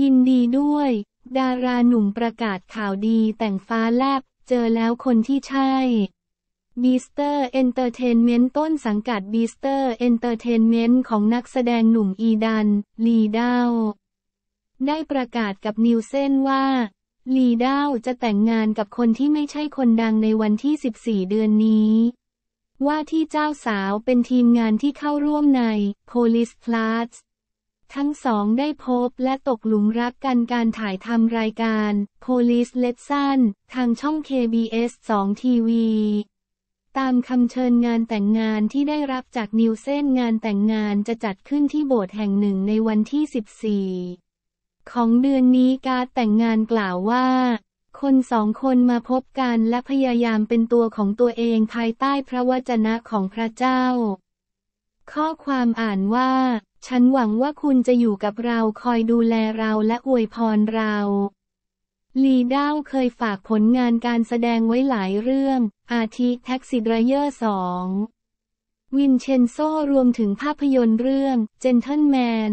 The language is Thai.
ยินดีด้วย ดาราหนุ่มประกาศข่าวดีแต่งฟ้าแลบ เจอแล้วคนที่ใช่บีสเตอร์เอนเตอร์เทนเมนต์ต้นสังกัดบีสเตอร์เอนเตอร์เทนเมนต์ของนักแสดงหนุ่มอีดันลีดาวได้ประกาศกับนิวเซนว่าลีดาวจะแต่งงานกับคนที่ไม่ใช่คนดังในวันที่ 14 เดือนนี้ ว่าที่เจ้าสาวเป็นทีมงานที่เข้าร่วมใน Police Plus ทั้งสองได้พบและตกหลุมรักกันการถ่ายทำรายการ Police Lesson ทางช่อง KBS 2 TV ตามคำเชิญงานแต่งงานที่ได้รับจากนิวเซนงานแต่งงานจะจัดขึ้นที่โบสถ์แห่งหนึ่งในวันที่ 14 ของเดือนนี้การแต่งงานกล่าวว่า คนสองคนมาพบกันและพยายามเป็นตัวของตัวเองภายใต้พระวจนะของพระเจ้าข้อความอ่านว่า ฉันหวังว่าคุณจะอยู่กับเราคอยดูแลเราและอวยพรเรา ลีด้าวเคยฝากผลงานการแสดงไว้หลายเรื่อง อาทิแท็กซี่ดรเยอร์สองวินเชนโซรวมถึงภาพยนตร์เรื่อง เจนท l e แมน